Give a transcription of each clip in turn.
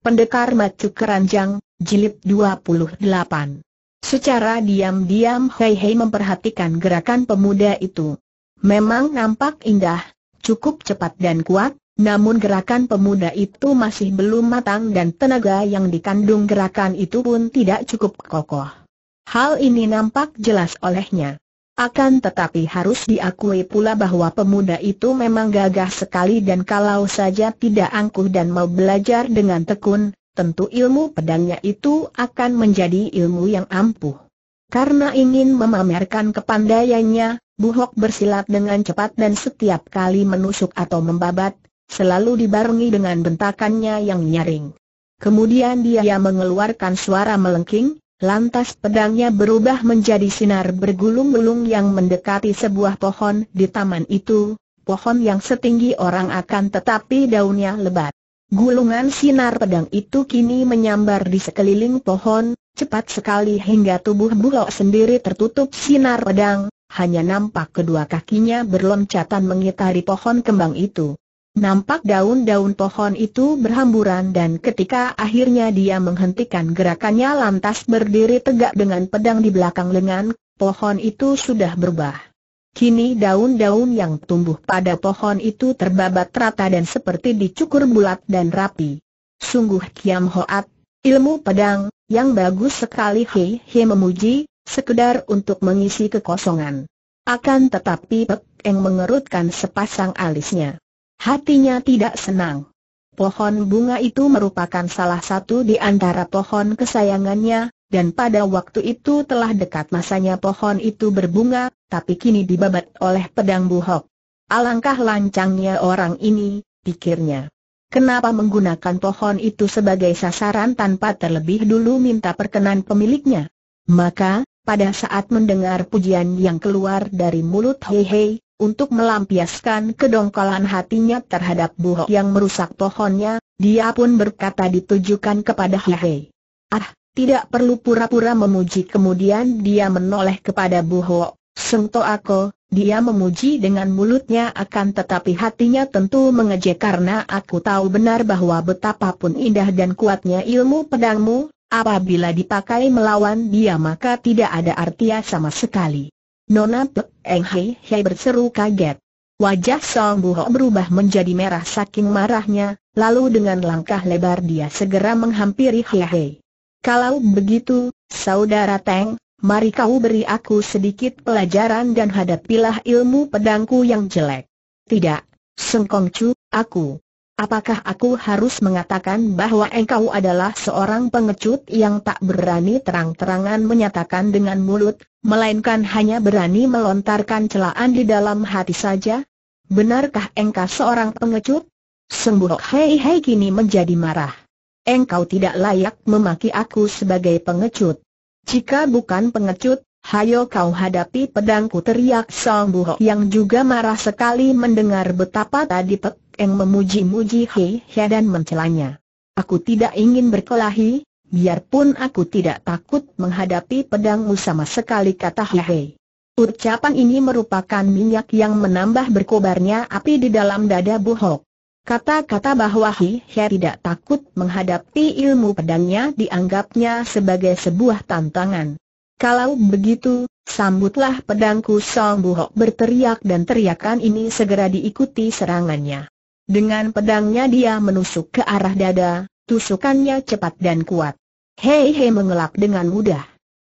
Pendekar Macu Keranjang, Jilid 28 Secara diam-diam Hei Hei memperhatikan gerakan pemuda itu. Memang nampak indah, cukup cepat dan kuat, namun gerakan pemuda itu masih belum matang dan tenaga yang dikandung gerakan itu pun tidak cukup kokoh. Hal ini nampak jelas olehnya. Akan tetapi harus diakui pula bahwa pemuda itu memang gagah sekali dan kalau saja tidak angkuh dan mau belajar dengan tekun, tentu ilmu pedangnya itu akan menjadi ilmu yang ampuh. Karena ingin memamerkan kepandaiannya, Buhok bersilat dengan cepat dan setiap kali menusuk atau membabat, selalu dibarengi dengan bentakannya yang nyaring. Kemudian dia mengeluarkan suara melengking, Lantas pedangnya berubah menjadi sinar bergulung-gulung yang mendekati sebuah pohon di taman itu, pohon yang setinggi orang akan tetapi daunnya lebat. Gulungan sinar pedang itu kini menyambar di sekeliling pohon, cepat sekali hingga tubuh Bulok sendiri tertutup sinar pedang, hanya nampak kedua kakinya berloncatan mengitari pohon kembang itu. Nampak daun-daun pohon itu berhamburan dan ketika akhirnya dia menghentikan gerakannya lantas berdiri tegak dengan pedang di belakang lengan, pohon itu sudah berubah. Kini daun-daun yang tumbuh pada pohon itu terbabat rata dan seperti dicukur bulat dan rapi. Sungguh Kiam Hoat, ilmu pedang, yang bagus sekali Hei Hei memuji, sekedar untuk mengisi kekosongan. Akan tetapi Pek Eng mengerutkan sepasang alisnya. Hatinya tidak senang. Pohon bunga itu merupakan salah satu di antara pohon kesayangannya, dan pada waktu itu telah dekat masanya pohon itu berbunga, tapi kini dibabat oleh pedang buhok. Alangkah lancangnya orang ini, pikirnya. Kenapa menggunakan pohon itu sebagai sasaran tanpa terlebih dulu minta perkenan pemiliknya? Maka, pada saat mendengar pujian yang keluar dari mulut Hei Hei, untuk melampiaskan kedongkolan hatinya terhadap buho yang merusak pohonnya, dia pun berkata ditujukan kepada Hei. Ah, tidak perlu pura-pura memuji kemudian dia menoleh kepada buho, Sengto aku, dia memuji dengan mulutnya akan tetapi hatinya tentu mengejek karena aku tahu benar bahwa betapapun indah dan kuatnya ilmu pedangmu, apabila dipakai melawan dia maka tidak ada artinya sama sekali. Nona Pek Eng Hei Hei berseru kaget. Wajah Song Buho berubah menjadi merah saking marahnya, lalu dengan langkah lebar dia segera menghampiri Hei Hei. Kalau begitu, saudara Teng, mari kau beri aku sedikit pelajaran dan hadapilah ilmu pedangku yang jelek. Tidak, Sengkong Chu, aku, Apakah aku harus mengatakan bahwa engkau adalah seorang pengecut yang tak berani terang-terangan menyatakan dengan mulut, melainkan hanya berani melontarkan celaan di dalam hati saja? Benarkah engkau seorang pengecut? Sembuh Hei Hei kini menjadi marah. Engkau tidak layak memaki aku sebagai pengecut. Jika bukan pengecut, Hayo kau hadapi pedangku teriak Song Buho yang juga marah sekali mendengar betapa tadi Eng memuji-muji Hi Hia dan mencelanya. Aku tidak ingin berkelahi, biarpun aku tidak takut menghadapi pedangmu sama sekali kata Hi Hei. Ucapan ini merupakan minyak yang menambah berkobarnya api di dalam dada Bu Hok. Kata-kata bahwa Hi Hia tidak takut menghadapi ilmu pedangnya dianggapnya sebagai sebuah tantangan. Kalau begitu, sambutlah pedangku Song Bu Hok berteriak dan teriakan ini segera diikuti serangannya. Dengan pedangnya dia menusuk ke arah dada, tusukannya cepat dan kuat. Hei hei mengelak dengan mudah.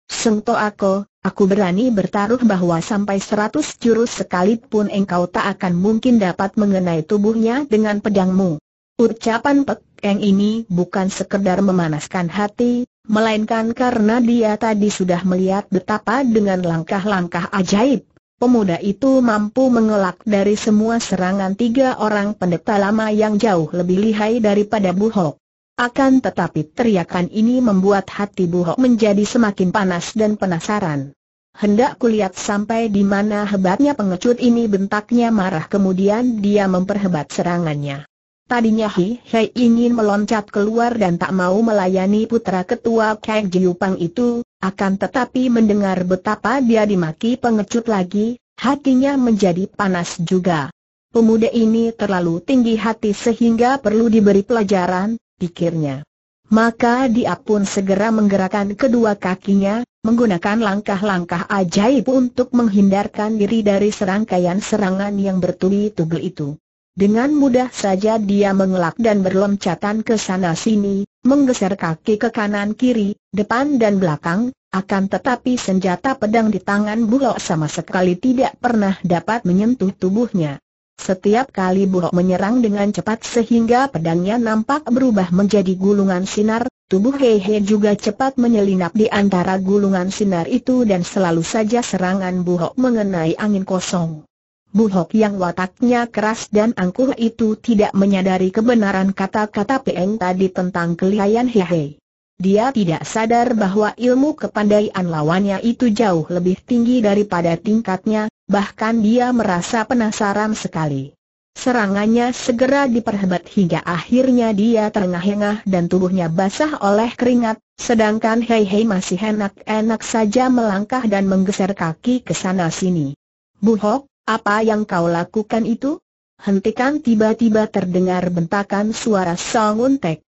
Sengto aku, aku berani bertaruh bahwa sampai seratus jurus sekalipun engkau tak akan mungkin dapat mengenai tubuhnya dengan pedangmu. Ucapan Pek Eng ini bukan sekedar memanaskan hati, melainkan karena dia tadi sudah melihat betapa dengan langkah-langkah ajaib pemuda itu mampu mengelak dari semua serangan tiga orang pendeta lama yang jauh lebih lihai daripada Buhok. Akan tetapi teriakan ini membuat hati Buhok menjadi semakin panas dan penasaran. Hendak kulihat sampai di mana hebatnya pengecut ini bentaknya marah kemudian dia memperhebat serangannya. Tadinya Hi Hei ingin meloncat keluar dan tak mau melayani putra ketua Kang Jiupang itu, akan tetapi mendengar betapa dia dimaki pengecut lagi, hatinya menjadi panas juga. Pemuda ini terlalu tinggi hati sehingga perlu diberi pelajaran, pikirnya. Maka dia pun segera menggerakkan kedua kakinya, menggunakan langkah-langkah ajaib untuk menghindarkan diri dari serangkaian serangan yang bertubi-tubi itu. Dengan mudah saja dia mengelak dan berloncatan ke sana sini, menggeser kaki ke kanan kiri, depan dan belakang, akan tetapi senjata pedang di tangan Bulok sama sekali tidak pernah dapat menyentuh tubuhnya. Setiap kali Bulok menyerang dengan cepat sehingga pedangnya nampak berubah menjadi gulungan sinar, tubuh Hehe juga cepat menyelinap di antara gulungan sinar itu dan selalu saja serangan Bulok mengenai angin kosong. Bu Hok yang wataknya keras dan angkuh itu tidak menyadari kebenaran kata-kata Peng tadi tentang kelihayan Hehe. Dia tidak sadar bahwa ilmu kepandaian lawannya itu jauh lebih tinggi daripada tingkatnya, bahkan dia merasa penasaran sekali. Serangannya segera diperhebat hingga akhirnya dia terengah-engah dan tubuhnya basah oleh keringat, sedangkan Hei Hei masih enak-enak saja melangkah dan menggeser kaki ke sana-sini. Bu Hok, apa yang kau lakukan itu? Hentikan tiba-tiba terdengar bentakan suara Songun Tek.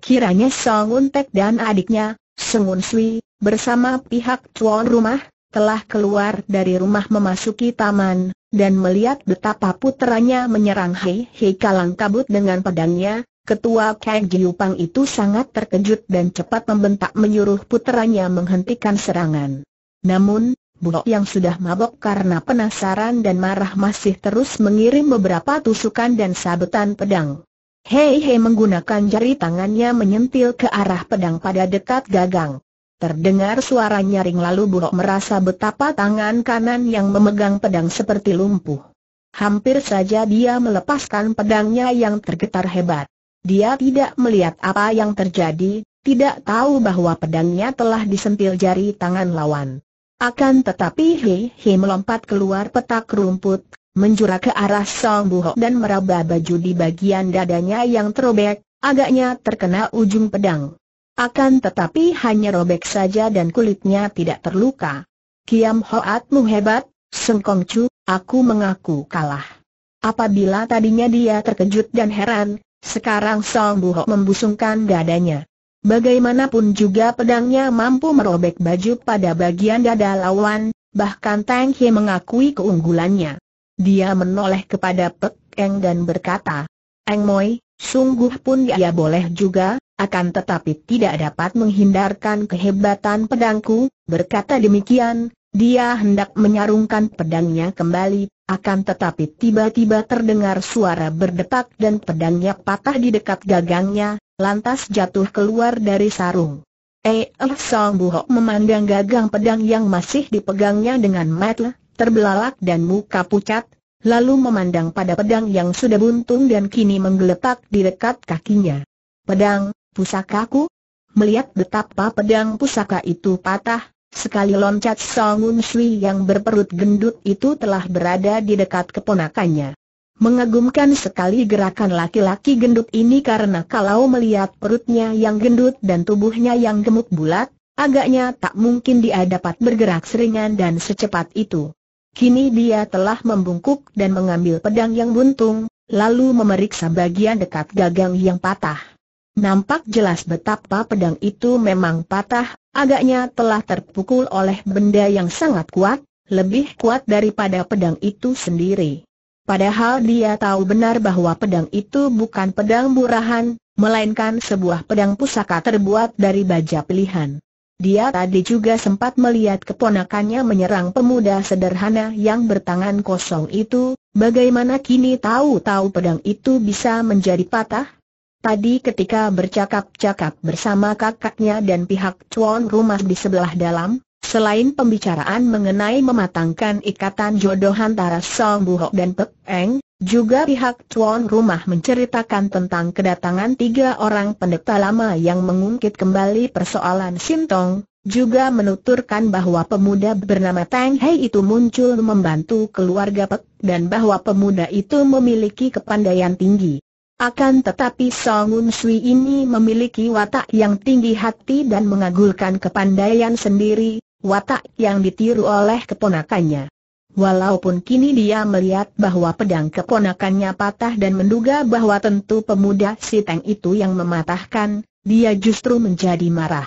Kiranya Songun Tek dan adiknya, Sengun Sui, bersama pihak tuan rumah, telah keluar dari rumah memasuki taman, dan melihat betapa puteranya menyerang Hei Hei Kalang Kabut dengan pedangnya, ketua Kang Jiupang itu sangat terkejut dan cepat membentak menyuruh puteranya menghentikan serangan. Namun, Bulok yang sudah mabok karena penasaran dan marah masih terus mengirim beberapa tusukan dan sabetan pedang. Hei Hei menggunakan jari tangannya menyentil ke arah pedang pada dekat gagang. Terdengar suara nyaring lalu Bulok merasa betapa tangan kanan yang memegang pedang seperti lumpuh. Hampir saja dia melepaskan pedangnya yang tergetar hebat. Dia tidak melihat apa yang terjadi, tidak tahu bahwa pedangnya telah disentil jari tangan lawan. Akan tetapi Hei Hei melompat keluar petak rumput, menjura ke arah Song Buhok dan meraba baju di bagian dadanya yang terobek, agaknya terkena ujung pedang. Akan tetapi hanya robek saja dan kulitnya tidak terluka. Kiam Hoatmu hebat, Sengkong Chu, aku mengaku kalah. Apabila tadinya dia terkejut dan heran, sekarang Song Buhok membusungkan dadanya. Bagaimanapun juga pedangnya mampu merobek baju pada bagian dada lawan, bahkan Tang He mengakui keunggulannya. Dia menoleh kepada Pek Eng dan berkata, Eng Moi, sungguh pun dia ya, ya boleh juga, akan tetapi tidak dapat menghindarkan kehebatan pedangku, berkata demikian, dia hendak menyarungkan pedangnya kembali, akan tetapi tiba-tiba terdengar suara berdetak dan pedangnya patah di dekat gagangnya, lantas jatuh keluar dari sarung. Eh, er Song Buhok memandang gagang pedang yang masih dipegangnya dengan mata, terbelalak dan muka pucat, lalu memandang pada pedang yang sudah buntung dan kini menggeletak di dekat kakinya. Pedang, pusakaku? Melihat betapa pedang pusaka itu patah, sekali loncat Song Un Sui yang berperut gendut itu telah berada di dekat keponakannya. Mengagumkan sekali gerakan laki-laki gendut ini karena kalau melihat perutnya yang gendut dan tubuhnya yang gemuk bulat, agaknya tak mungkin dia dapat bergerak seringan dan secepat itu. Kini dia telah membungkuk dan mengambil pedang yang buntung, lalu memeriksa bagian dekat gagang yang patah. Nampak jelas betapa pedang itu memang patah, agaknya telah terpukul oleh benda yang sangat kuat, lebih kuat daripada pedang itu sendiri. Padahal dia tahu benar bahwa pedang itu bukan pedang murahan, melainkan sebuah pedang pusaka terbuat dari baja pilihan. Dia tadi juga sempat melihat keponakannya menyerang pemuda sederhana yang bertangan kosong itu, bagaimana kini tahu-tahu pedang itu bisa menjadi patah? Tadi ketika bercakap-cakap bersama kakaknya dan pihak cuan rumah di sebelah dalam, Selain pembicaraan mengenai mematangkan ikatan jodoh antara Song Buhok dan Pek Eng, juga pihak tuan rumah menceritakan tentang kedatangan tiga orang pendeta lama yang mengungkit kembali persoalan Sintong, juga menuturkan bahwa pemuda bernama Tang Hei itu muncul membantu keluarga Pek dan bahwa pemuda itu memiliki kepandaian tinggi. Akan tetapi Song Un Sui ini memiliki watak yang tinggi hati dan mengagulkan kepandaian sendiri, watak yang ditiru oleh keponakannya. Walaupun kini dia melihat bahwa pedang keponakannya patah dan menduga bahwa tentu pemuda si Teng itu yang mematahkan, dia justru menjadi marah.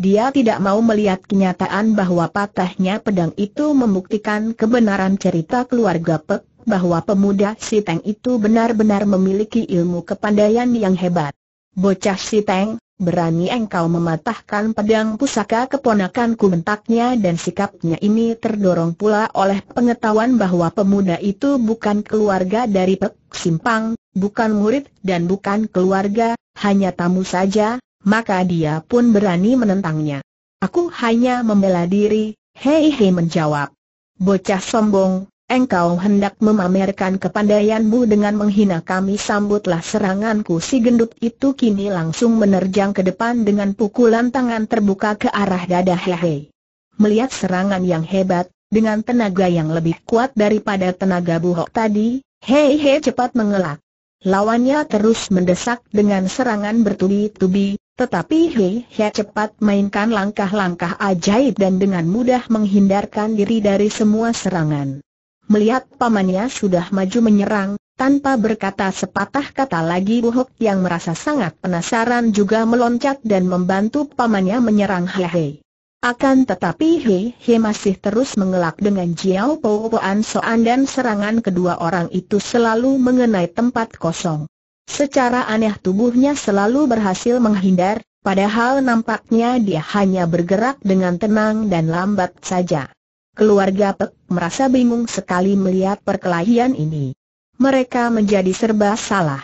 Dia tidak mau melihat kenyataan bahwa patahnya pedang itu membuktikan kebenaran cerita keluarga Pek bahwa pemuda si Teng itu benar-benar memiliki ilmu kepandaian yang hebat. Bocah si Teng, berani engkau mematahkan pedang pusaka keponakanku bentaknya dan sikapnya ini terdorong pula oleh pengetahuan bahwa pemuda itu bukan keluarga dari Pek Simpang, bukan murid dan bukan keluarga, hanya tamu saja, maka dia pun berani menentangnya. Aku hanya membela diri, hei hei menjawab. Bocah sombong, Engkau hendak memamerkan kepandaianmu dengan menghina kami sambutlah seranganku si gendut itu kini langsung menerjang ke depan dengan pukulan tangan terbuka ke arah dada Hehe. Melihat serangan yang hebat, dengan tenaga yang lebih kuat daripada tenaga buhok tadi, Hei Hei cepat mengelak. Lawannya terus mendesak dengan serangan bertubi-tubi, tetapi Hei Hei cepat mainkan langkah-langkah ajaib dan dengan mudah menghindarkan diri dari semua serangan. Melihat pamannya sudah maju menyerang, tanpa berkata sepatah kata lagi Buhok yang merasa sangat penasaran juga meloncat dan membantu pamannya menyerang Hehe. Akan tetapi Hehe masih terus mengelak dengan Jiao Po Poan Soan dan serangan kedua orang itu selalu mengenai tempat kosong. Secara aneh tubuhnya selalu berhasil menghindar, padahal nampaknya dia hanya bergerak dengan tenang dan lambat saja. Keluarga Pek merasa bingung sekali melihat perkelahian ini. Mereka menjadi serba salah.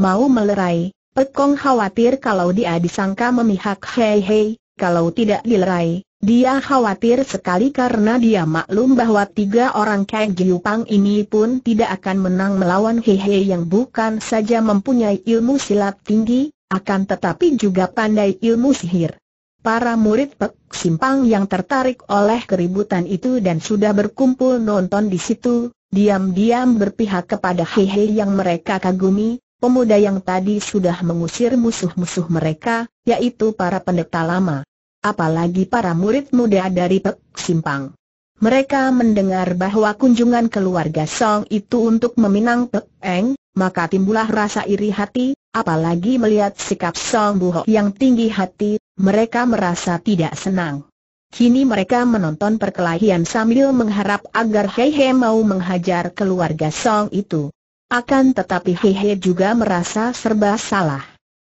Mau melerai, Pek Kong khawatir kalau dia disangka memihak Hei Hei, kalau tidak dilerai, dia khawatir sekali karena dia maklum bahwa tiga orang Kang Jiupang ini pun tidak akan menang melawan Hei yang bukan saja mempunyai ilmu silat tinggi, akan tetapi juga pandai ilmu sihir. Para murid Pek Simpang yang tertarik oleh keributan itu dan sudah berkumpul nonton di situ, diam-diam berpihak kepada Hehe yang mereka kagumi, pemuda yang tadi sudah mengusir musuh-musuh mereka, yaitu para pendeta lama. Apalagi para murid muda dari Pek Simpang. Mereka mendengar bahwa kunjungan keluarga Song itu untuk meminang Pek Eng, maka timbulah rasa iri hati, apalagi melihat sikap Song Buho yang tinggi hati, mereka merasa tidak senang. Kini mereka menonton perkelahian sambil mengharap agar Hei mau menghajar keluarga Song itu. Akan tetapi Hei juga merasa serba salah.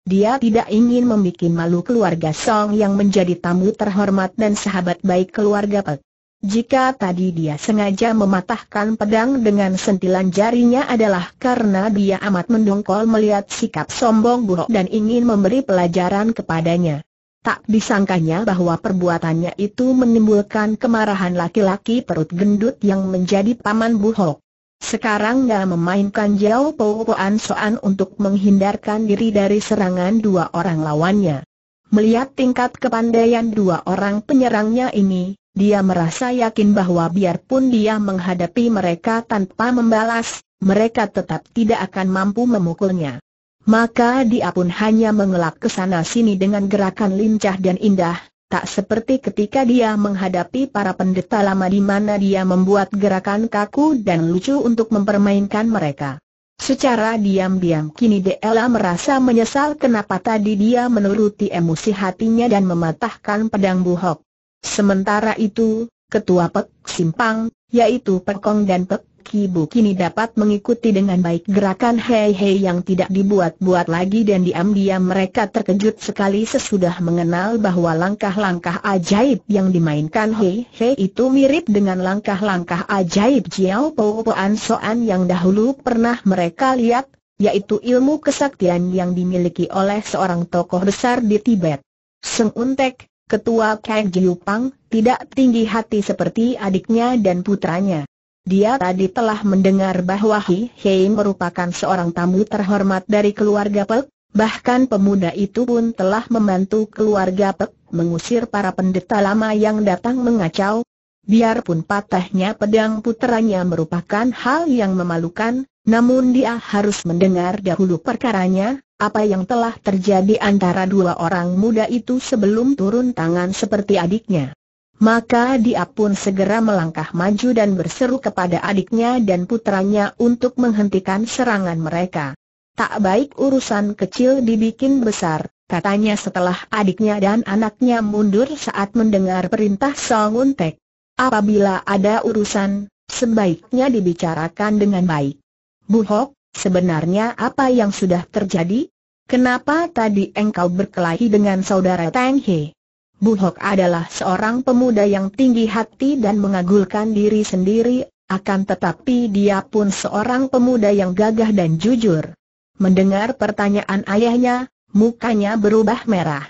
Dia tidak ingin membuat malu keluarga Song yang menjadi tamu terhormat dan sahabat baik keluarga Pek. Jika tadi dia sengaja mematahkan pedang dengan sentilan jarinya adalah karena dia amat mendongkol melihat sikap sombong buruk dan ingin memberi pelajaran kepadanya. Tak disangkanya bahwa perbuatannya itu menimbulkan kemarahan laki-laki perut gendut yang menjadi paman Buhok. Sekarang dia memainkan jauh Po Soan untuk menghindarkan diri dari serangan dua orang lawannya. Melihat tingkat kepandaian dua orang penyerangnya ini, dia merasa yakin bahwa biarpun dia menghadapi mereka tanpa membalas, mereka tetap tidak akan mampu memukulnya. Maka dia pun hanya mengelak ke sana-sini dengan gerakan lincah dan indah, tak seperti ketika dia menghadapi para pendeta lama di mana dia membuat gerakan kaku dan lucu untuk mempermainkan mereka. Secara diam-diam kini Dela merasa menyesal kenapa tadi dia menuruti emosi hatinya dan mematahkan pedang buhok. Sementara itu, Ketua Pek Simpang, yaitu Pekong dan Pek Kibu kini dapat mengikuti dengan baik gerakan Hei Hei yang tidak dibuat-buat lagi dan diam-diam mereka terkejut sekali sesudah mengenal bahwa langkah-langkah ajaib yang dimainkan Hei Hei itu mirip dengan langkah-langkah ajaib Jiao Po So Soan yang dahulu pernah mereka lihat, yaitu ilmu kesaktian yang dimiliki oleh seorang tokoh besar di Tibet. Seng Untek, Ketua Kang Pang, tidak tinggi hati seperti adiknya dan putranya. Dia tadi telah mendengar bahwa Hi Hei merupakan seorang tamu terhormat dari keluarga Pek, bahkan pemuda itu pun telah membantu keluarga Pek mengusir para pendeta lama yang datang mengacau. Biarpun patahnya pedang putranya merupakan hal yang memalukan, namun dia harus mendengar dahulu perkaranya, apa yang telah terjadi antara dua orang muda itu sebelum turun tangan seperti adiknya. Maka dia pun segera melangkah maju dan berseru kepada adiknya dan putranya untuk menghentikan serangan mereka. Tak baik urusan kecil dibikin besar, katanya setelah adiknya dan anaknya mundur saat mendengar perintah Song Untek. Apabila ada urusan, sebaiknya dibicarakan dengan baik. Bu Hok, sebenarnya apa yang sudah terjadi? Kenapa tadi engkau berkelahi dengan saudara Tang He? Bu Hok adalah seorang pemuda yang tinggi hati dan mengagulkan diri sendiri, akan tetapi dia pun seorang pemuda yang gagah dan jujur. Mendengar pertanyaan ayahnya, mukanya berubah merah.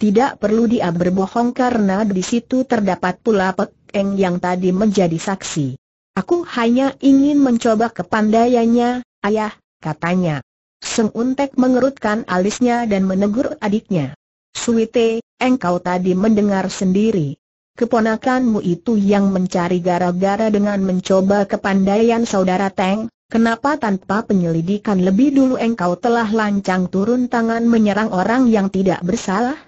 Tidak perlu dia berbohong karena di situ terdapat pula Pek Eng yang tadi menjadi saksi. Aku hanya ingin mencoba kepandaiannya, ayah, katanya. Seng Untek mengerutkan alisnya dan menegur adiknya. Suite, engkau tadi mendengar sendiri. Keponakanmu itu yang mencari gara-gara dengan mencoba kepandaian saudara Teng, kenapa tanpa penyelidikan lebih dulu engkau telah lancang turun tangan menyerang orang yang tidak bersalah?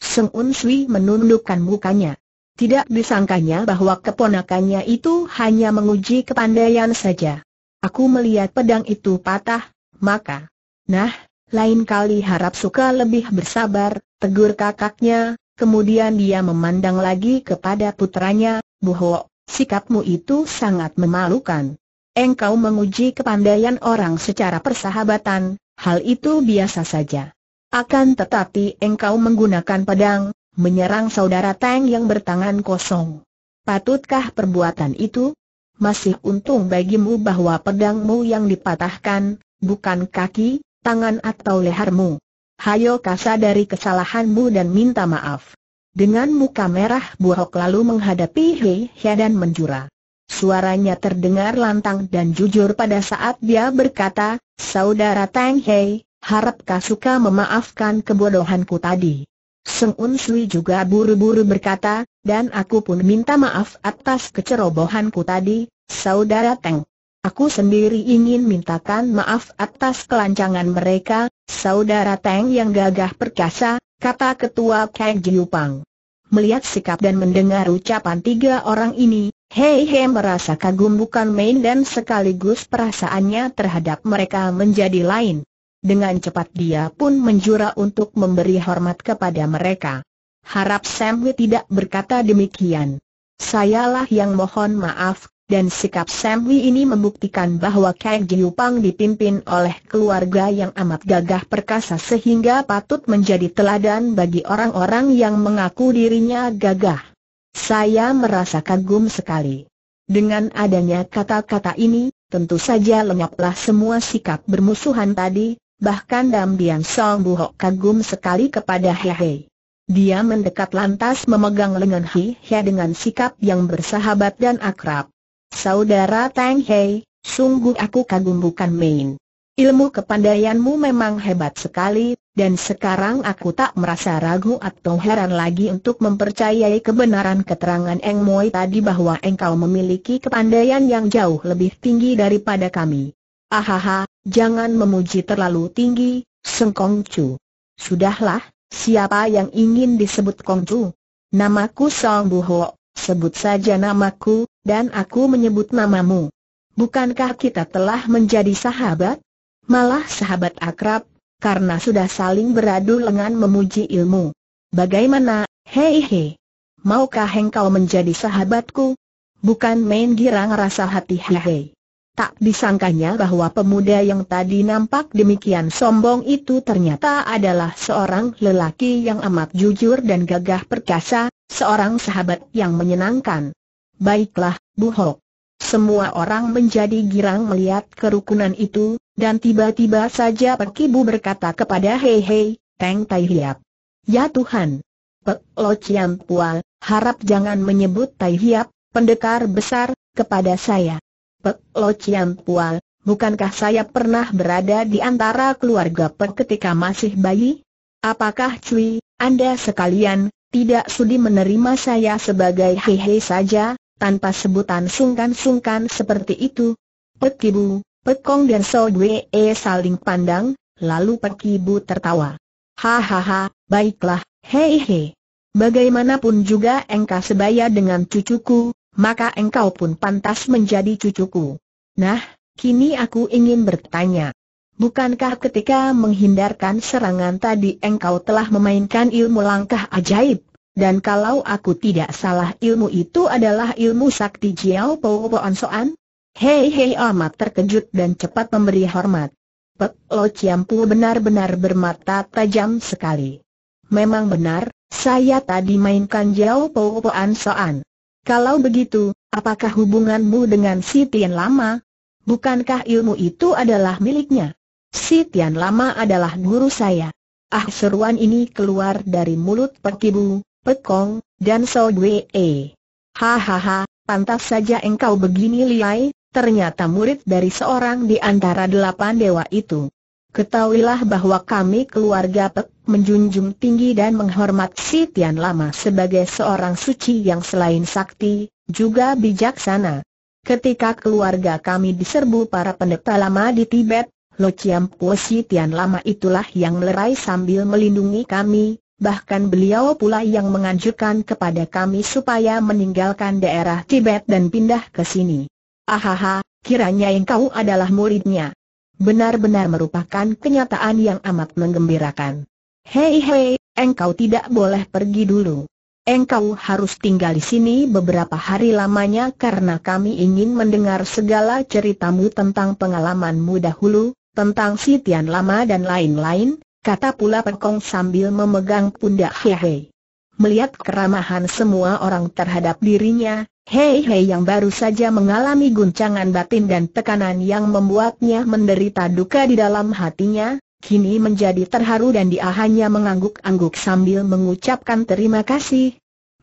Seng Un Sui menundukkan mukanya. Tidak disangkanya bahwa keponakannya itu hanya menguji kepandaian saja. Aku melihat pedang itu patah, maka... Nah, lain kali harap suka lebih bersabar, tegur kakaknya, kemudian dia memandang lagi kepada putranya, Buho, sikapmu itu sangat memalukan. Engkau menguji kepandaian orang secara persahabatan, hal itu biasa saja. Akan tetapi engkau menggunakan pedang, menyerang saudara Tang yang bertangan kosong. Patutkah perbuatan itu? Masih untung bagimu bahwa pedangmu yang dipatahkan, bukan kaki, tangan atau lehermu. Hayo dari kesalahanmu dan minta maaf. Dengan muka merah buhok lalu menghadapi Hei Hia dan menjura. Suaranya terdengar lantang dan jujur pada saat dia berkata, Saudara Tang Hei, harap suka memaafkan kebodohanku tadi. Seng Un Sui juga buru-buru berkata, dan aku pun minta maaf atas kecerobohanku tadi, Saudara Tang. Aku sendiri ingin mintakan maaf atas kelancangan mereka, saudara Teng yang gagah perkasa, kata ketua Kang Jiupang. Melihat sikap dan mendengar ucapan tiga orang ini, Hei Hei merasa kagum bukan main dan sekaligus perasaannya terhadap mereka menjadi lain. Dengan cepat dia pun menjura untuk memberi hormat kepada mereka. Harap Sam Hui tidak berkata demikian. Sayalah yang mohon maaf, dan sikap Sam ini membuktikan bahwa Kang Giupang dipimpin oleh keluarga yang amat gagah perkasa sehingga patut menjadi teladan bagi orang-orang yang mengaku dirinya gagah. Saya merasa kagum sekali. Dengan adanya kata-kata ini, tentu saja lenyaplah semua sikap bermusuhan tadi, bahkan Dam Bian Song Buhok kagum sekali kepada Hehe. Dia mendekat lantas memegang lengan Hehe He dengan sikap yang bersahabat dan akrab. Saudara Tang Hei, sungguh aku kagum bukan main. Ilmu kepandaianmu memang hebat sekali, dan sekarang aku tak merasa ragu atau heran lagi untuk mempercayai kebenaran keterangan Eng Moi tadi bahwa engkau memiliki kepandaian yang jauh lebih tinggi daripada kami. Ahaha, jangan memuji terlalu tinggi, Sengkong Chu. Sudahlah, siapa yang ingin disebut Kong Chu? Namaku Song Bu Ho, sebut saja namaku, dan aku menyebut namamu. Bukankah kita telah menjadi sahabat? Malah sahabat akrab, karena sudah saling beradu lengan memuji ilmu. Bagaimana, hei hei? Maukah engkau menjadi sahabatku? Bukan main girang rasa hati hei. Tak disangkanya bahwa pemuda yang tadi nampak demikian sombong itu ternyata adalah seorang lelaki yang amat jujur dan gagah perkasa, seorang sahabat yang menyenangkan. Baiklah, Bu Ho. Semua orang menjadi girang melihat kerukunan itu, dan tiba-tiba saja Bu berkata kepada Hei Hei, Teng Tai Hiap. Ya Tuhan. Pek Lo Chiam Pua, harap jangan menyebut Tai Hiap, pendekar besar, kepada saya. Pek Lo Chiam Pua, bukankah saya pernah berada di antara keluarga Pek ketika masih bayi? Apakah Cui, Anda sekalian, tidak sudi menerima saya sebagai Hei Hei saja? tanpa sebutan sungkan-sungkan seperti itu. Pek Kibu, Pek Kong dan So Wee saling pandang, lalu Pek Kibu tertawa. Hahaha, baiklah, hei hei. Bagaimanapun juga engkau sebaya dengan cucuku, maka engkau pun pantas menjadi cucuku. Nah, kini aku ingin bertanya. Bukankah ketika menghindarkan serangan tadi engkau telah memainkan ilmu langkah ajaib? Dan kalau aku tidak salah ilmu itu adalah ilmu sakti Jiao Po Poan Soan? Hei hei amat terkejut dan cepat memberi hormat. Pek Lo Ciampu benar-benar bermata tajam sekali. Memang benar, saya tadi mainkan Jiao Po Poan Soan. Kalau begitu, apakah hubunganmu dengan si Tian Lama? Bukankah ilmu itu adalah miliknya? Si Tian Lama adalah guru saya. Ah seruan ini keluar dari mulut Pekibu, Pekong, dan So Wei. Hahaha, pantas saja engkau begini liai, ternyata murid dari seorang di antara delapan dewa itu. Ketahuilah bahwa kami keluarga Pek menjunjung tinggi dan menghormat Si Tian Lama sebagai seorang suci yang selain sakti, juga bijaksana. Ketika keluarga kami diserbu para pendeta lama di Tibet, Lo Chiam Kuo Si Tian Lama itulah yang melerai sambil melindungi kami, bahkan beliau pula yang menganjurkan kepada kami supaya meninggalkan daerah Tibet dan pindah ke sini. Ahaha, kiranya engkau adalah muridnya. Benar-benar merupakan kenyataan yang amat menggembirakan. Hei hei, engkau tidak boleh pergi dulu. Engkau harus tinggal di sini beberapa hari lamanya karena kami ingin mendengar segala ceritamu tentang pengalamanmu dahulu, tentang si Tian Lama dan lain-lain, kata pula Pekong sambil memegang pundak Hei Hei. Melihat keramahan semua orang terhadap dirinya, Hei Hei yang baru saja mengalami guncangan batin dan tekanan yang membuatnya menderita duka di dalam hatinya, kini menjadi terharu dan dia hanya mengangguk-angguk sambil mengucapkan terima kasih.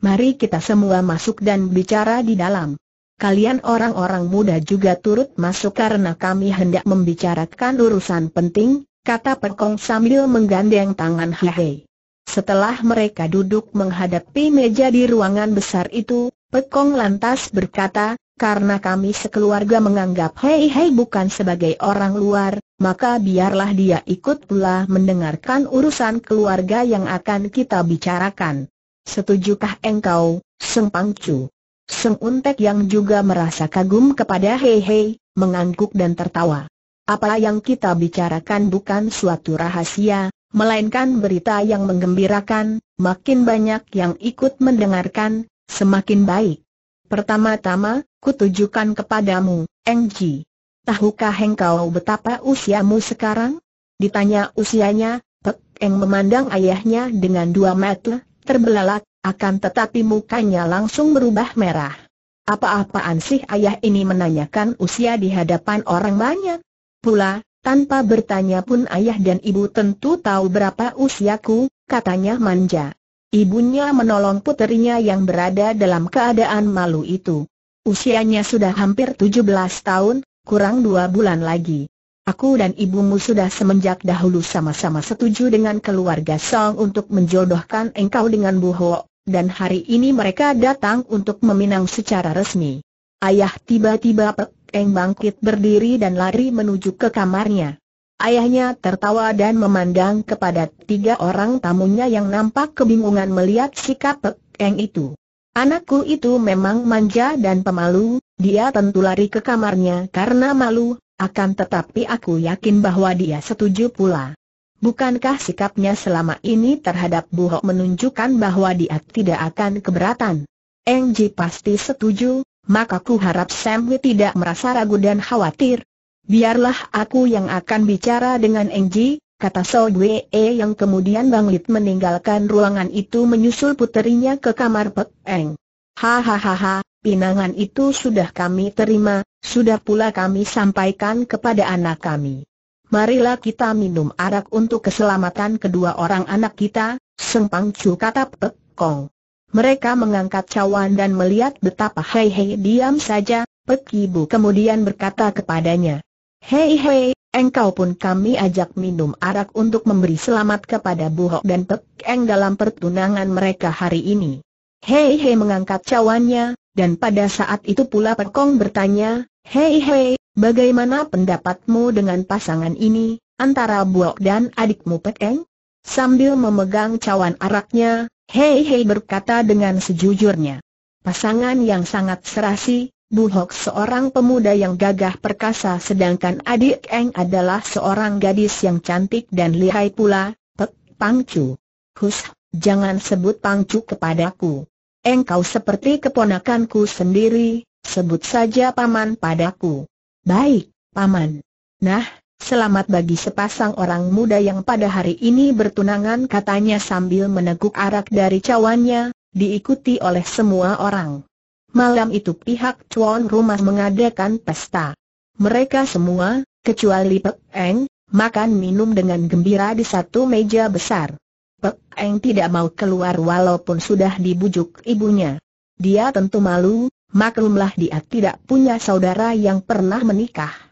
Mari kita semua masuk dan bicara di dalam. Kalian orang-orang muda juga turut masuk karena kami hendak membicarakan urusan penting, kata Perkong sambil menggandeng tangan Hei. Setelah mereka duduk menghadapi meja di ruangan besar itu, perkong lantas berkata, karena kami sekeluarga menganggap Hei Hei bukan sebagai orang luar, maka biarlah dia ikut pula mendengarkan urusan keluarga yang akan kita bicarakan. Setujukah engkau, Seng Pangcu? Seng Untek yang juga merasa kagum kepada Hei Hei, mengangguk dan tertawa. Apa yang kita bicarakan bukan suatu rahasia, melainkan berita yang menggembirakan, makin banyak yang ikut mendengarkan, semakin baik. Pertama-tama, kutujukan kepadamu, Engji. Tahukah engkau betapa usiamu sekarang? Ditanya usianya, Pek Eng memandang ayahnya dengan dua mata terbelalak, akan tetapi mukanya langsung berubah merah. Apa-apaan sih ayah ini menanyakan usia di hadapan orang banyak? Pula, tanpa bertanya pun ayah dan ibu tentu tahu berapa usiaku, katanya manja. Ibunya menolong puterinya yang berada dalam keadaan malu itu. Usianya sudah hampir 17 tahun, kurang dua bulan lagi. Aku dan ibumu sudah semenjak dahulu sama-sama setuju dengan keluarga Song untuk menjodohkan engkau dengan Bu Ho, dan hari ini mereka datang untuk meminang secara resmi. Ayah tiba-tiba pek Eng bangkit berdiri dan lari menuju ke kamarnya. Ayahnya tertawa dan memandang kepada tiga orang tamunya yang nampak kebingungan melihat sikap Eng itu. Anakku itu memang manja dan pemalu, dia tentu lari ke kamarnya karena malu, akan tetapi aku yakin bahwa dia setuju pula. Bukankah sikapnya selama ini terhadap buho menunjukkan bahwa dia tidak akan keberatan? Engji pasti setuju, maka ku harap Samwi tidak merasa ragu dan khawatir. Biarlah aku yang akan bicara dengan Engji, kata So Wee e yang kemudian Bang Lip meninggalkan ruangan itu menyusul puterinya ke kamar Pek Eng. Hahaha, pinangan itu sudah kami terima, sudah pula kami sampaikan kepada anak kami. Marilah kita minum arak untuk keselamatan kedua orang anak kita, Sempang Chu kata Pek Kong mereka mengangkat cawan dan melihat betapa Hei Hei diam saja, Pek Ibu kemudian berkata kepadanya. Hei Hei, engkau pun kami ajak minum arak untuk memberi selamat kepada Hok dan Pek Eng dalam pertunangan mereka hari ini. Hei Hei mengangkat cawannya, dan pada saat itu pula Pekong bertanya, Hei Hei, bagaimana pendapatmu dengan pasangan ini, antara Hok dan adikmu Pek Eng? Sambil memegang cawan araknya, Hei Hei berkata dengan sejujurnya. Pasangan yang sangat serasi, Bu Hok seorang pemuda yang gagah perkasa sedangkan adik Eng adalah seorang gadis yang cantik dan lihai pula, Pek Pangcu. Hus, jangan sebut Pangcu kepadaku. Engkau seperti keponakanku sendiri, sebut saja paman padaku. Baik, paman. Nah, Selamat bagi sepasang orang muda yang pada hari ini bertunangan katanya sambil meneguk arak dari cawannya, diikuti oleh semua orang. Malam itu pihak cuan rumah mengadakan pesta. Mereka semua, kecuali Pek Eng, makan minum dengan gembira di satu meja besar. Pek Eng tidak mau keluar walaupun sudah dibujuk ibunya. Dia tentu malu, maklumlah dia tidak punya saudara yang pernah menikah.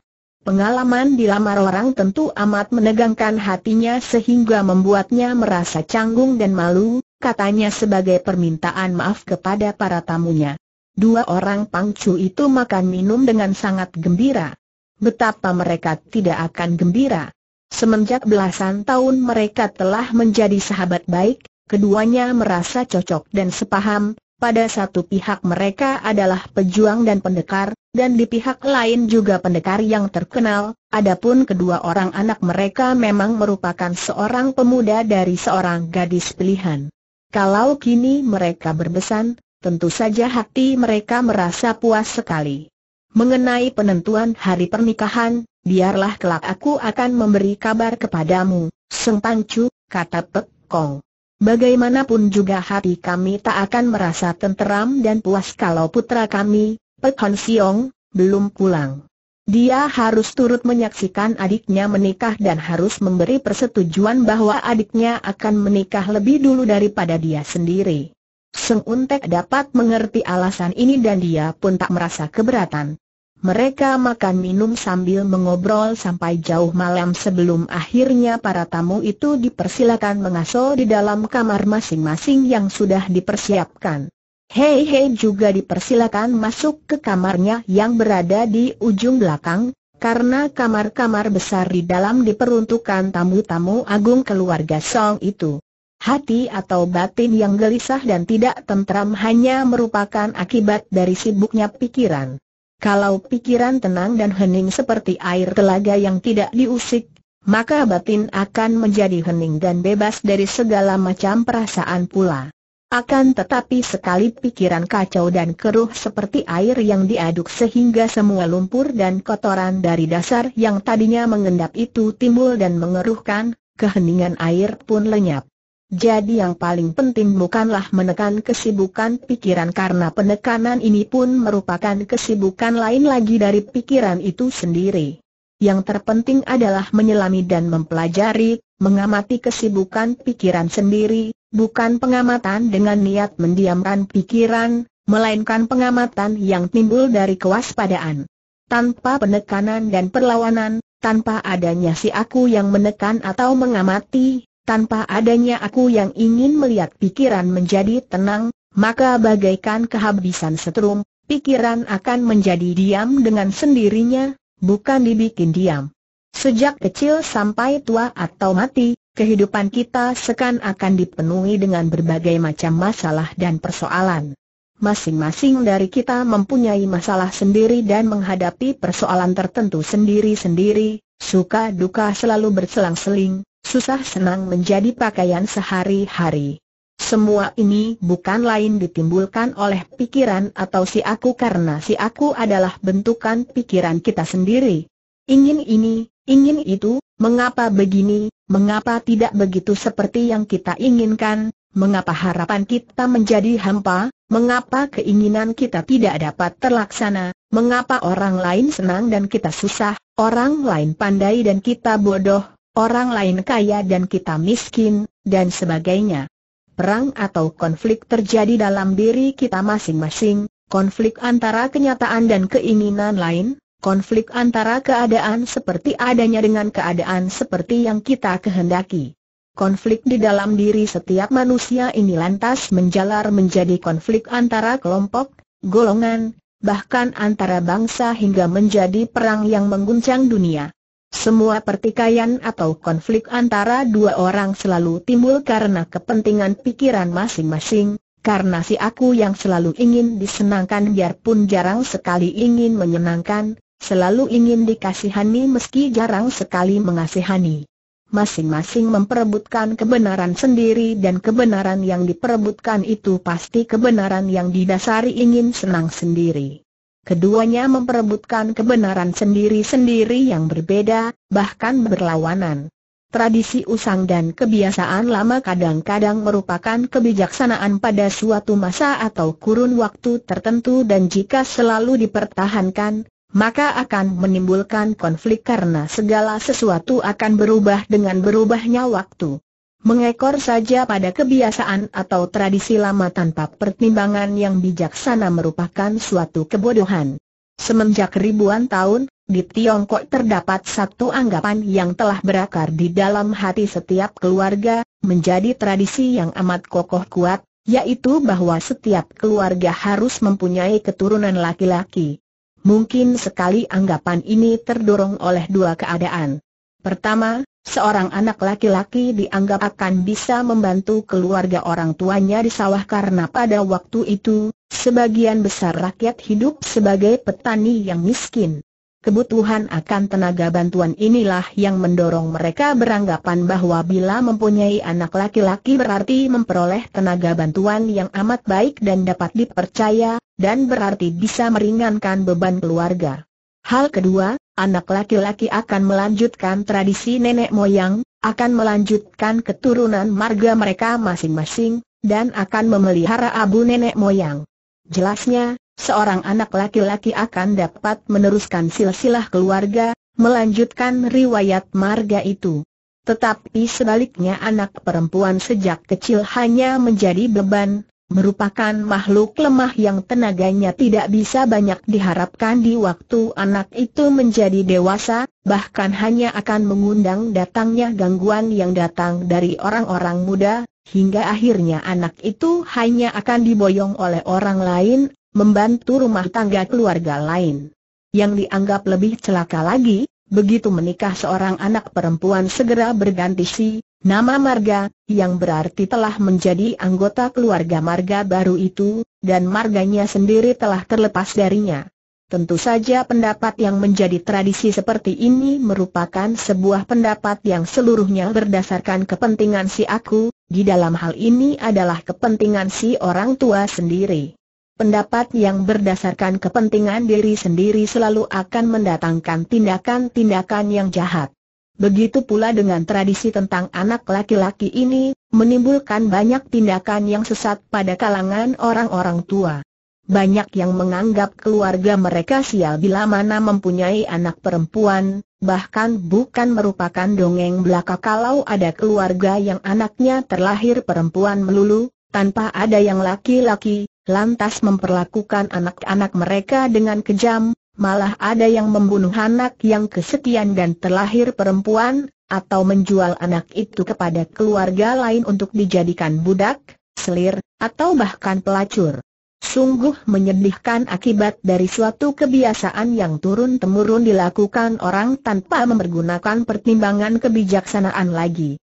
Pengalaman dilamar orang tentu amat menegangkan hatinya sehingga membuatnya merasa canggung dan malu, katanya sebagai permintaan maaf kepada para tamunya. Dua orang pangcu itu makan minum dengan sangat gembira. Betapa mereka tidak akan gembira. Semenjak belasan tahun mereka telah menjadi sahabat baik, keduanya merasa cocok dan sepaham, pada satu pihak mereka adalah pejuang dan pendekar, dan di pihak lain juga pendekar yang terkenal, adapun kedua orang anak mereka memang merupakan seorang pemuda dari seorang gadis pilihan. Kalau kini mereka berbesan, tentu saja hati mereka merasa puas sekali. Mengenai penentuan hari pernikahan, biarlah kelak aku akan memberi kabar kepadamu, Seng Pangcu, kata Pek Kong. Bagaimanapun juga hati kami tak akan merasa tenteram dan puas kalau putra kami, Pek Hon Siong, belum pulang. Dia harus turut menyaksikan adiknya menikah dan harus memberi persetujuan bahwa adiknya akan menikah lebih dulu daripada dia sendiri. Seng Untek dapat mengerti alasan ini dan dia pun tak merasa keberatan. Mereka makan minum sambil mengobrol sampai jauh malam sebelum akhirnya para tamu itu dipersilakan mengaso di dalam kamar masing-masing yang sudah dipersiapkan. Hei Hei juga dipersilakan masuk ke kamarnya yang berada di ujung belakang, karena kamar-kamar besar di dalam diperuntukkan tamu-tamu agung keluarga Song itu. Hati atau batin yang gelisah dan tidak tentram hanya merupakan akibat dari sibuknya pikiran. Kalau pikiran tenang dan hening seperti air telaga yang tidak diusik, maka batin akan menjadi hening dan bebas dari segala macam perasaan pula. Akan tetapi sekali pikiran kacau dan keruh seperti air yang diaduk sehingga semua lumpur dan kotoran dari dasar yang tadinya mengendap itu timbul dan mengeruhkan, keheningan air pun lenyap. Jadi yang paling penting bukanlah menekan kesibukan pikiran karena penekanan ini pun merupakan kesibukan lain lagi dari pikiran itu sendiri. Yang terpenting adalah menyelami dan mempelajari, mengamati kesibukan pikiran sendiri, bukan pengamatan dengan niat mendiamkan pikiran, melainkan pengamatan yang timbul dari kewaspadaan. Tanpa penekanan dan perlawanan, tanpa adanya si aku yang menekan atau mengamati, tanpa adanya aku yang ingin melihat pikiran menjadi tenang, maka bagaikan kehabisan setrum, pikiran akan menjadi diam dengan sendirinya, bukan dibikin diam. Sejak kecil sampai tua atau mati, kehidupan kita sekan akan dipenuhi dengan berbagai macam masalah dan persoalan. Masing-masing dari kita mempunyai masalah sendiri dan menghadapi persoalan tertentu sendiri-sendiri, suka duka selalu berselang-seling, susah senang menjadi pakaian sehari-hari. Semua ini bukan lain ditimbulkan oleh pikiran atau si aku karena si aku adalah bentukan pikiran kita sendiri. Ingin ini, ingin itu, mengapa begini, mengapa tidak begitu seperti yang kita inginkan, mengapa harapan kita menjadi hampa, mengapa keinginan kita tidak dapat terlaksana, mengapa orang lain senang dan kita susah, orang lain pandai dan kita bodoh, orang lain kaya dan kita miskin, dan sebagainya. Perang atau konflik terjadi dalam diri kita masing-masing, konflik antara kenyataan dan keinginan lain, konflik antara keadaan seperti adanya dengan keadaan seperti yang kita kehendaki. Konflik di dalam diri setiap manusia ini lantas menjalar menjadi konflik antara kelompok, golongan, bahkan antara bangsa hingga menjadi perang yang mengguncang dunia. Semua pertikaian atau konflik antara dua orang selalu timbul karena kepentingan pikiran masing-masing, karena si aku yang selalu ingin disenangkan biarpun jarang sekali ingin menyenangkan, selalu ingin dikasihani meski jarang sekali mengasihani. Masing-masing memperebutkan kebenaran sendiri dan kebenaran yang diperebutkan itu pasti kebenaran yang didasari ingin senang sendiri. Keduanya memperebutkan kebenaran sendiri-sendiri yang berbeda, bahkan berlawanan. Tradisi usang dan kebiasaan lama kadang-kadang merupakan kebijaksanaan pada suatu masa atau kurun waktu tertentu dan jika selalu dipertahankan, maka akan menimbulkan konflik karena segala sesuatu akan berubah dengan berubahnya waktu mengekor saja pada kebiasaan atau tradisi lama tanpa pertimbangan yang bijaksana merupakan suatu kebodohan. Semenjak ribuan tahun, di Tiongkok terdapat satu anggapan yang telah berakar di dalam hati setiap keluarga, menjadi tradisi yang amat kokoh kuat, yaitu bahwa setiap keluarga harus mempunyai keturunan laki-laki. Mungkin sekali anggapan ini terdorong oleh dua keadaan. Pertama, Seorang anak laki-laki dianggap akan bisa membantu keluarga orang tuanya di sawah karena pada waktu itu, sebagian besar rakyat hidup sebagai petani yang miskin. Kebutuhan akan tenaga bantuan inilah yang mendorong mereka beranggapan bahwa bila mempunyai anak laki-laki berarti memperoleh tenaga bantuan yang amat baik dan dapat dipercaya, dan berarti bisa meringankan beban keluarga. Hal kedua, anak laki-laki akan melanjutkan tradisi nenek moyang, akan melanjutkan keturunan marga mereka masing-masing, dan akan memelihara abu nenek moyang. Jelasnya, seorang anak laki-laki akan dapat meneruskan silsilah keluarga, melanjutkan riwayat marga itu. Tetapi sebaliknya anak perempuan sejak kecil hanya menjadi beban, merupakan makhluk lemah yang tenaganya tidak bisa banyak diharapkan di waktu anak itu menjadi dewasa, bahkan hanya akan mengundang datangnya gangguan yang datang dari orang-orang muda, hingga akhirnya anak itu hanya akan diboyong oleh orang lain, membantu rumah tangga keluarga lain. Yang dianggap lebih celaka lagi, begitu menikah seorang anak perempuan segera berganti si, Nama Marga, yang berarti telah menjadi anggota keluarga Marga baru itu, dan marganya sendiri telah terlepas darinya. Tentu saja pendapat yang menjadi tradisi seperti ini merupakan sebuah pendapat yang seluruhnya berdasarkan kepentingan si aku, di dalam hal ini adalah kepentingan si orang tua sendiri. Pendapat yang berdasarkan kepentingan diri sendiri selalu akan mendatangkan tindakan-tindakan yang jahat. Begitu pula dengan tradisi tentang anak laki-laki ini, menimbulkan banyak tindakan yang sesat pada kalangan orang-orang tua. Banyak yang menganggap keluarga mereka sial bila mana mempunyai anak perempuan, bahkan bukan merupakan dongeng belaka kalau ada keluarga yang anaknya terlahir perempuan melulu, tanpa ada yang laki-laki, lantas memperlakukan anak-anak mereka dengan kejam, malah ada yang membunuh anak yang kesekian dan terlahir perempuan, atau menjual anak itu kepada keluarga lain untuk dijadikan budak, selir, atau bahkan pelacur. Sungguh menyedihkan akibat dari suatu kebiasaan yang turun-temurun dilakukan orang tanpa mempergunakan pertimbangan kebijaksanaan lagi.